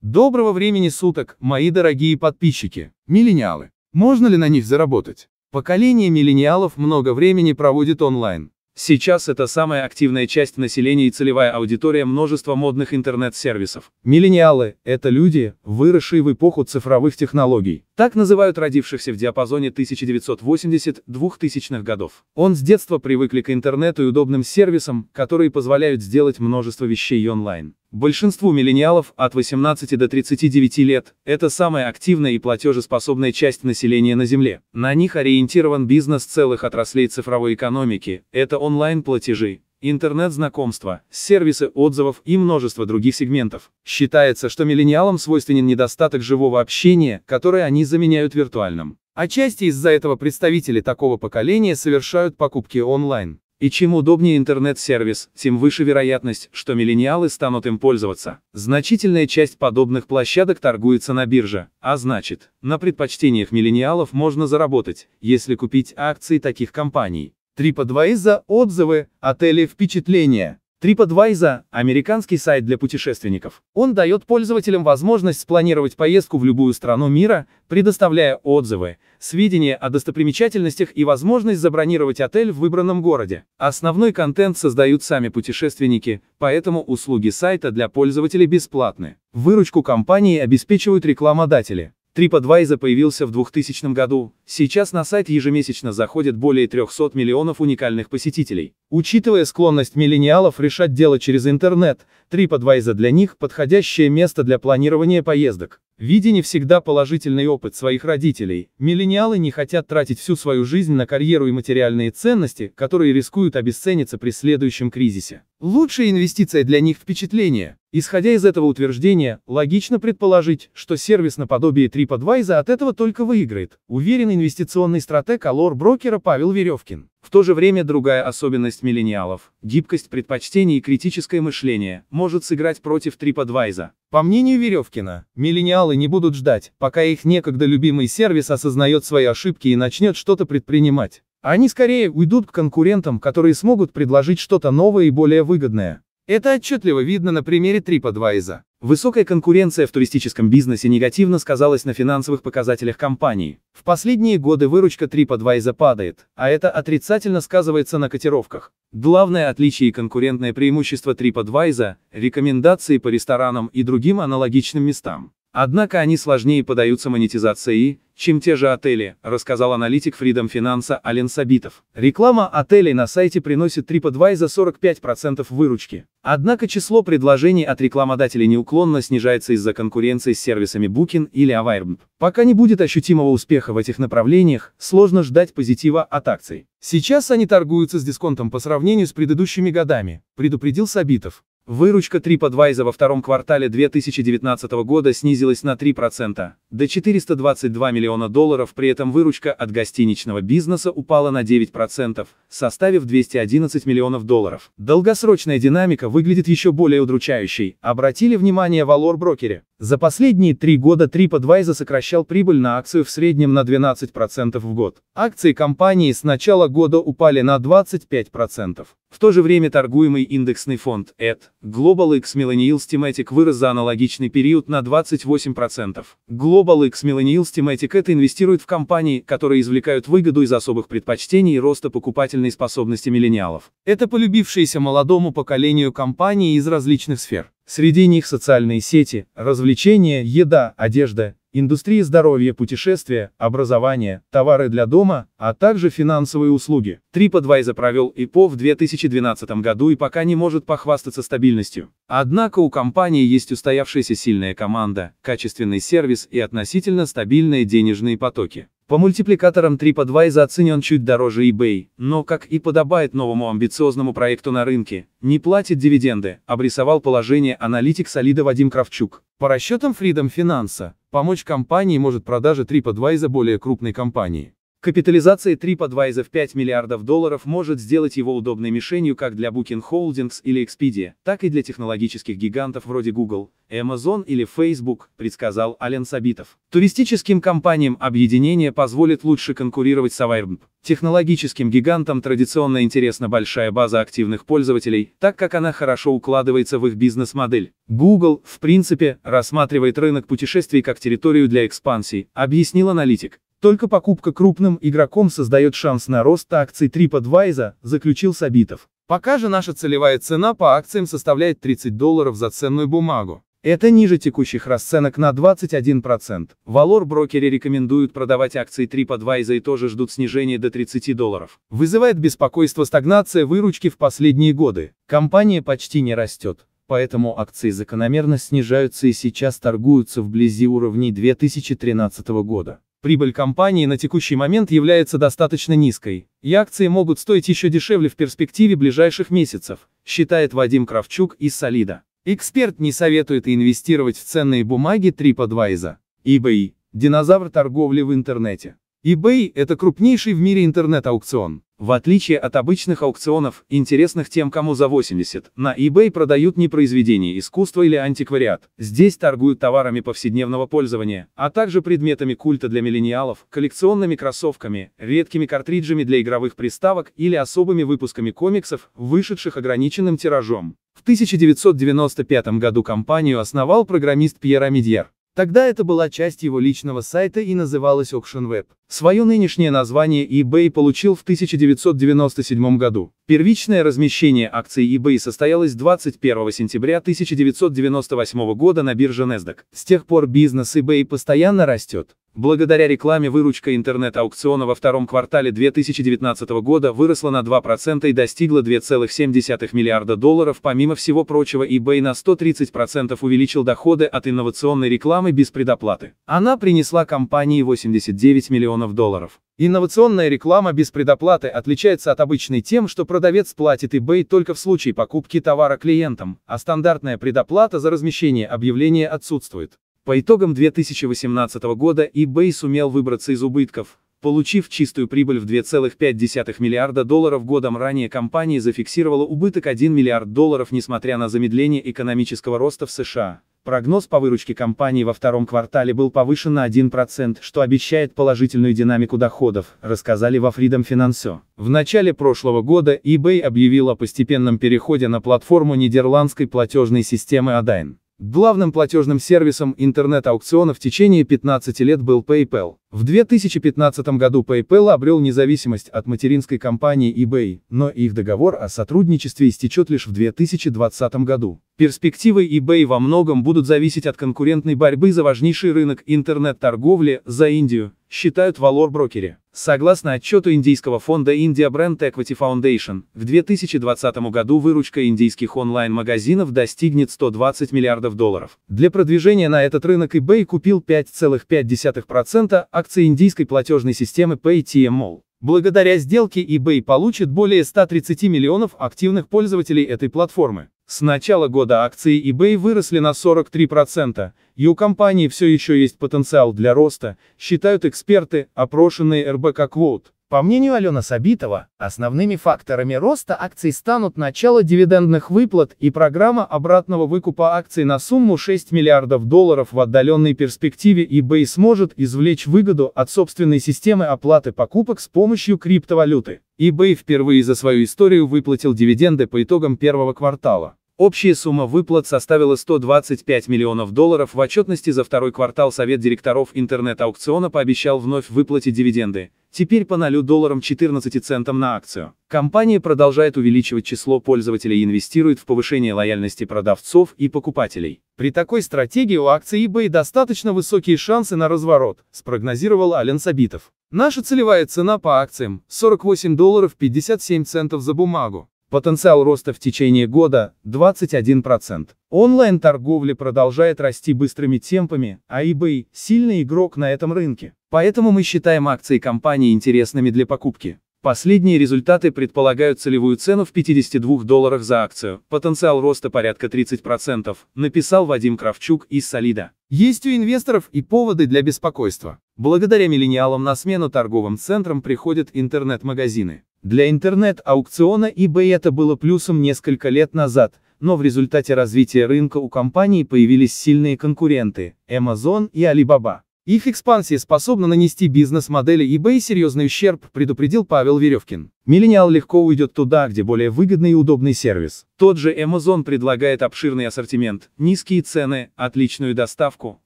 Доброго времени суток, мои дорогие подписчики, миллениалы. Можно ли на них заработать? Поколение миллениалов много времени проводит онлайн. Сейчас это самая активная часть населения и целевая аудитория множества модных интернет-сервисов. Миллениалы – это люди, выросшие в эпоху цифровых технологий. Так называют родившихся в диапазоне 1980-2000-х годов. Он с детства привыкли к интернету и удобным сервисам, которые позволяют сделать множество вещей онлайн. Большинству миллениалов от 18 до 39 лет – это самая активная и платежеспособная часть населения на Земле. На них ориентирован бизнес целых отраслей цифровой экономики – это онлайн-платежи, интернет-знакомства, сервисы отзывов и множество других сегментов. Считается, что миллениалам свойственен недостаток живого общения, которое они заменяют виртуальным. Отчасти из-за этого представители такого поколения совершают покупки онлайн. И чем удобнее интернет-сервис, тем выше вероятность, что миллениалы станут им пользоваться. Значительная часть подобных площадок торгуется на бирже, а значит, на предпочтениях миллениалов можно заработать, если купить акции таких компаний. TripAdvisor, отзывы, отели, впечатления. TripAdvisor – американский сайт для путешественников. Он дает пользователям возможность спланировать поездку в любую страну мира, предоставляя отзывы, сведения о достопримечательностях и возможность забронировать отель в выбранном городе. Основной контент создают сами путешественники, поэтому услуги сайта для пользователей бесплатны. Выручку компании обеспечивают рекламодатели. TripAdvisor появился в 2000 году, сейчас на сайт ежемесячно заходит более 300 миллионов уникальных посетителей. Учитывая склонность миллениалов решать дело через интернет, TripAdvisor для них – подходящее место для планирования поездок. Видя не всегда положительный опыт своих родителей, миллениалы не хотят тратить всю свою жизнь на карьеру и материальные ценности, которые рискуют обесцениться при следующем кризисе. Лучшая инвестиция для них – впечатление. Исходя из этого утверждения, логично предположить, что сервис наподобие TripAdvisor от этого только выиграет, уверен инвестиционный стратег Алор-брокера Павел Веревкин. В то же время другая особенность миллениалов – гибкость предпочтений и критическое мышление – может сыграть против TripAdvisor. По мнению Веревкина, миллениалы не будут ждать, пока их некогда любимый сервис осознает свои ошибки и начнет что-то предпринимать. Они скорее уйдут к конкурентам, которые смогут предложить что-то новое и более выгодное. Это отчетливо видно на примере TripAdvisor. Высокая конкуренция в туристическом бизнесе негативно сказалась на финансовых показателях компании. В последние годы выручка TripAdvisor падает, а это отрицательно сказывается на котировках. Главное отличие и конкурентное преимущество TripAdvisor – рекомендации по ресторанам и другим аналогичным местам. Однако они сложнее поддаются монетизации, чем те же отели, рассказал аналитик Freedom Finance Ален Сабитов. Реклама отелей на сайте приносит TripAdvisor 45% выручки. Однако число предложений от рекламодателей неуклонно снижается из-за конкуренции с сервисами Booking или Avairbnb. Пока не будет ощутимого успеха в этих направлениях, сложно ждать позитива от акций. Сейчас они торгуются с дисконтом по сравнению с предыдущими годами, предупредил Сабитов. Выручка TripAdvisor во втором квартале 2019 года снизилась на 3%, до 422 миллиона долларов, при этом выручка от гостиничного бизнеса упала на 9%, составив 211 миллионов долларов. Долгосрочная динамика выглядит еще более удручающей, обратили внимание Valor Брокере. За последние три года TripAdvisor сокращал прибыль на акцию в среднем на 12% в год. Акции компании с начала года упали на 25%. В то же время торгуемый индексный фонд ET Global X Millennials Thematic вырос за аналогичный период на 28%. Global X Millennials Thematic ET инвестирует в компании, которые извлекают выгоду из особых предпочтений и роста покупательной способности миллениалов. Это полюбившиеся молодому поколению компании из различных сфер. Среди них социальные сети, развлечения, еда, одежда, индустрии здоровья, путешествия, образования, товары для дома, а также финансовые услуги. TripAdvisor провел ИПО в 2012 году и пока не может похвастаться стабильностью. Однако у компании есть устоявшаяся сильная команда, качественный сервис и относительно стабильные денежные потоки. По мультипликаторам TripAdvisor оценен чуть дороже eBay, но, как и подобает новому амбициозному проекту на рынке, не платит дивиденды, обрисовал положение аналитик солида Вадим Кравчук. По расчетам Freedom Finance, Помочь компании может продажа TripAdvisor более крупной компании. Капитализация TripAdvisor в 5 миллиардов долларов может сделать его удобной мишенью как для Booking Holdings или Expedia, так и для технологических гигантов вроде Google, Amazon или Facebook, предсказал Ален Сабитов. Туристическим компаниям объединение позволит лучше конкурировать с Авайрб. Технологическим гигантам традиционно интересна большая база активных пользователей, так как она хорошо укладывается в их бизнес-модель. Google, в принципе, рассматривает рынок путешествий как территорию для экспансии, объяснил аналитик. Только покупка крупным игроком создает шанс на рост акций TripAdvisor, заключил Сабитов. Пока же наша целевая цена по акциям составляет 30 долларов за ценную бумагу. Это ниже текущих расценок на 21%. валор брокеры рекомендуют продавать акции TripAdvisor и тоже ждут снижения до 30 долларов. Вызывает беспокойство стагнация выручки в последние годы. Компания почти не растет. Поэтому акции закономерно снижаются и сейчас торгуются вблизи уровней 2013 года. Прибыль компании на текущий момент является достаточно низкой, и акции могут стоить еще дешевле в перспективе ближайших месяцев, считает Вадим Кравчук из Солида. Эксперт не советует инвестировать в ценные бумаги TripAdvisor. eBay – динозавр торговли в интернете. eBay – это крупнейший в мире интернет-аукцион. В отличие от обычных аукционов, интересных тем, кому за 80, на eBay продают не произведения искусства или антиквариат. Здесь торгуют товарами повседневного пользования, а также предметами культа для миллениалов, коллекционными кроссовками, редкими картриджами для игровых приставок или особыми выпусками комиксов, вышедших ограниченным тиражом. В 1995 году компанию основал программист Пьер Амидьер. Тогда это была часть его личного сайта и называлась AuctionWeb. Свое нынешнее название eBay получил в 1997 году. Первичное размещение акций eBay состоялось 21 сентября 1998 года на бирже NASDAQ. С тех пор бизнес eBay постоянно растет. Благодаря рекламе выручка интернет-аукциона во втором квартале 2019 года выросла на 2% и достигла 2,7 миллиарда долларов. Помимо всего прочего, eBay на 130% увеличил доходы от инновационной рекламы без предоплаты. Она принесла компании 89 миллионов миллионов долларов. Инновационная реклама без предоплаты отличается от обычной тем, что продавец платит eBay только в случае покупки товара клиентам, а стандартная предоплата за размещение объявления отсутствует. По итогам 2018 года eBay сумел выбраться из убытков, Получив чистую прибыль в 2,5 миллиарда долларов годом ранее компания зафиксировала убыток 1 миллиард долларов несмотря на замедление экономического роста в США. Прогноз по выручке компании во втором квартале был повышен на 1%, что обещает положительную динамику доходов, рассказали во Freedom Finance. В начале прошлого года eBay объявил о постепенном переходе на платформу нидерландской платежной системы Adyen. Главным платежным сервисом интернет-аукциона в течение 15 лет был PayPal. В 2015 году PayPal обрел независимость от материнской компании eBay, но их договор о сотрудничестве истечет лишь в 2020 году. Перспективы eBay во многом будут зависеть от конкурентной борьбы за важнейший рынок интернет-торговли за Индию считают валор Valor-брокере. Согласно отчету индийского фонда India Brand Equity Foundation, в 2020 году выручка индийских онлайн-магазинов достигнет 120 миллиардов долларов. Для продвижения на этот рынок eBay купил 5,5% акций индийской платежной системы PayTM Mall. Благодаря сделке eBay получит более 130 миллионов активных пользователей этой платформы. С начала года акции eBay выросли на 43%, и у компании все еще есть потенциал для роста, считают эксперты, опрошенные РБК Quote. По мнению Алена Сабитова, основными факторами роста акций станут начало дивидендных выплат и программа обратного выкупа акций на сумму 6 миллиардов долларов в отдаленной перспективе eBay сможет извлечь выгоду от собственной системы оплаты покупок с помощью криптовалюты. eBay впервые за свою историю выплатил дивиденды по итогам первого квартала. Общая сумма выплат составила 125 миллионов долларов. В отчетности за второй квартал Совет директоров интернет-аукциона пообещал вновь выплатить дивиденды. Теперь по 0 долларам 14 центам на акцию. Компания продолжает увеличивать число пользователей и инвестирует в повышение лояльности продавцов и покупателей. При такой стратегии у акций eBay достаточно высокие шансы на разворот, спрогнозировал Ален Сабитов. Наша целевая цена по акциям – 48 долларов 57 центов за бумагу. Потенциал роста в течение года – 21%. Онлайн-торговля продолжает расти быстрыми темпами, а eBay – сильный игрок на этом рынке. Поэтому мы считаем акции компании интересными для покупки. Последние результаты предполагают целевую цену в 52 долларах за акцию, потенциал роста порядка 30%, написал Вадим Кравчук из Солида. Есть у инвесторов и поводы для беспокойства. Благодаря миллениалам на смену торговым центрам приходят интернет-магазины. Для интернет-аукциона eBay это было плюсом несколько лет назад, но в результате развития рынка у компании появились сильные конкуренты – Amazon и Alibaba. Их экспансия способна нанести бизнес-модели eBay серьезный ущерб, предупредил Павел Веревкин. Миллениал легко уйдет туда, где более выгодный и удобный сервис. Тот же Amazon предлагает обширный ассортимент, низкие цены, отличную доставку,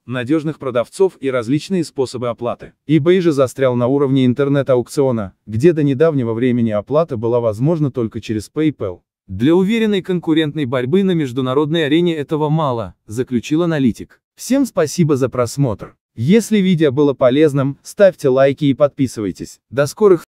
надежных продавцов и различные способы оплаты. eBay же застрял на уровне интернет-аукциона, где до недавнего времени оплата была возможна только через PayPal. Для уверенной конкурентной борьбы на международной арене этого мало, заключил аналитик. Всем спасибо за просмотр. Если видео было полезным, ставьте лайки и подписывайтесь. До скорых